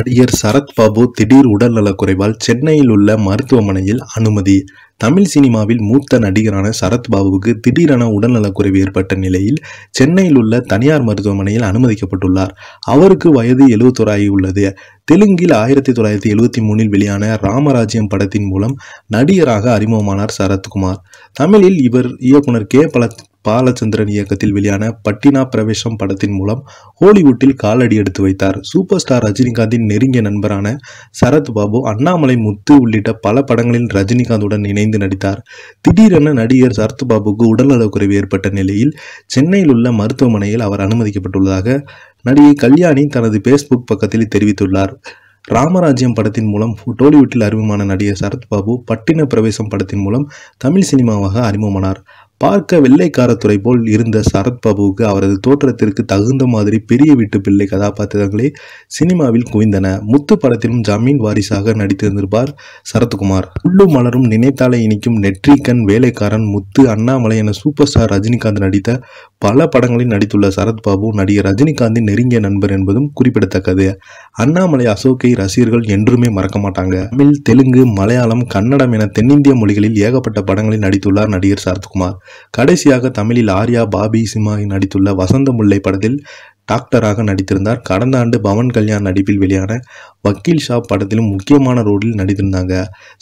நடிகர் சரத்பாபு திடீர் உடல் நலக்குறைவால் சென்னையில் உள்ள மருத்துவமனையில் அனுமதி தமிழ் சினிமாவில் மூத்த நடிகரான சரத்பாபுவுக்கு திடீரென உடல்நலக்குறைவு ஏற்பட்ட நிலையில் சென்னையில் உள்ள தனியார் மருத்துவமனையில் அனுமதிக்கப்பட்டுள்ளார் அவருக்கு வயது எழுபத்தோராகி உள்ளது தெலுங்கில் ஆயிரத்தி தொள்ளாயிரத்தி எழுபத்தி மூணில் வெளியான ராமராஜ்யம் படத்தின் மூலம் நடிகராக அறிமுகமானார் சரத்குமார் தமிழில் இவர் இயக்குனர் கே பல பாலச்சந்திரன் இயக்கத்தில் வெளியான பட்டினா பிரவேசம் படத்தின் மூலம் ஹாலிவுட்டில் காலடி எடுத்து வைத்தார் சூப்பர் ஸ்டார் ரஜினிகாந்தின் நெருங்கிய நண்பரான சரத் பாபு அண்ணாமலை முத்து உள்ளிட்ட பல படங்களில் ரஜினிகாந்துடன் இணைந்து நடித்தார் திடீரென நடிகர் சரத் பாபுக்கு உடல்நலக்குறைவு ஏற்பட்ட நிலையில் சென்னையில் உள்ள மருத்துவமனையில் அவர் அனுமதிக்கப்பட்டுள்ளதாக நடிகை கல்யாணி தனது பேஸ்புக் பக்கத்தில் தெரிவித்துள்ளார் ராமராஜ்யம் படத்தின் மூலம் டோலிவுட்டில் அறிமுகமான நடிகர் சரத்பாபு பட்டின பிரவேசம் படத்தின் மூலம் தமிழ் சினிமாவாக அறிமுகமானார் பார்க்க வெள்ளைக்காரத்துறை போல் இருந்த சரத்பாபுவுக்கு அவரது தோற்றத்திற்கு தகுந்த மாதிரி பெரிய வீட்டு பிள்ளை கதாபாத்திரங்களே சினிமாவில் குவிந்தன முத்து படத்திலும் ஜமீன் வாரிசாக நடித்திருந்திருப்பார் சரத்குமார் உள்ளும் மலரும் நினைத்தாலே இனிக்கும் நெற்றிகன் வேலைக்காரன் முத்து அண்ணாமலை என சூப்பர் ஸ்டார் ரஜினிகாந்த் நடித்த பல படங்களில் நடித்துள்ள சரத்பாபு நடிகர் ரஜினிகாந்தின் நெருங்கிய நண்பர் என்பதும் குறிப்பிடத்தக்கது அண்ணாமலை அசோக்கை ரசிகர்கள் என்றுமே மறக்க மாட்டாங்க தமிழ் தெலுங்கு மலையாளம் கன்னடம் என தென்னிந்திய மொழிகளில் ஏகப்பட்ட படங்களில் நடித்துள்ளார் நடிகர் சரத்குமார் கடைசியாக தமிழில் ஆர்யா பாபி சிம்மா நடித்துள்ள வசந்த முல்லை படத்தில் டாக்டராக நடித்திருந்தார் கடந்த ஆண்டு பவன் கல்யாண் நடிப்பில் வெளியான வக்கீல் ஷா படத்திலும் முக்கியமான ரோலில் நடித்திருந்தாங்க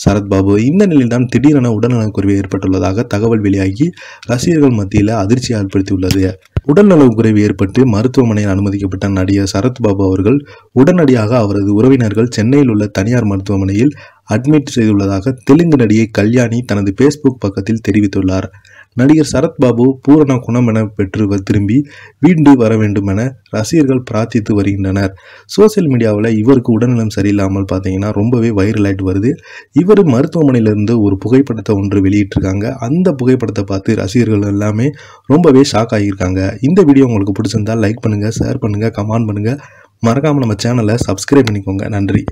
சரத்பாபு இந்த நிலையில்தான் திடீரென உடல்நலக்குறைவு ஏற்பட்டுள்ளதாக தகவல் வெளியாகி ரசிகர்கள் மத்தியில் அதிர்ச்சி ஏற்படுத்தியுள்ளது உடல்நலக்குறைவு ஏற்பட்டு மருத்துவமனையில் அனுமதிக்கப்பட்ட நடிகர் சரத்பாபு அவர்கள் உடனடியாக அவரது உறவினர்கள் சென்னையில் உள்ள தனியார் மருத்துவமனையில் அட்மிட் செய்துள்ளதாக தெலுங்கு நடிகை கல்யாணி தனது பேஸ்புக் பக்கத்தில் தெரிவித்துள்ளார் நடிகர் சரத்பாபு பூரண குணமென பெற்று திரும்பி வீண்டு வர வேண்டும் என ரசிகர்கள் பிரார்த்தித்து வருகின்றனர் சோசியல் மீடியாவில் இவருக்கு உடல்நலம் சரியில்லாமல் பார்த்தீங்கன்னா ரொம்பவே வைரல் ஆகிட்டு வருது இவர் மருத்துவமனையிலிருந்து ஒரு புகைப்படத்தை ஒன்று வெளியிட்டிருக்காங்க அந்த புகைப்படத்தை பார்த்து ரசிகர்கள் எல்லாமே ரொம்பவே ஷாக் ஆகியிருக்காங்க இந்த வீடியோ உங்களுக்கு பிடிச்சிருந்தால் லைக் பண்ணுங்கள் ஷேர் பண்ணுங்கள் கமெண்ட் பண்ணுங்கள் மறக்காமல் நம்ம சேனலை சப்ஸ்கிரைப் பண்ணிக்கோங்க நன்றி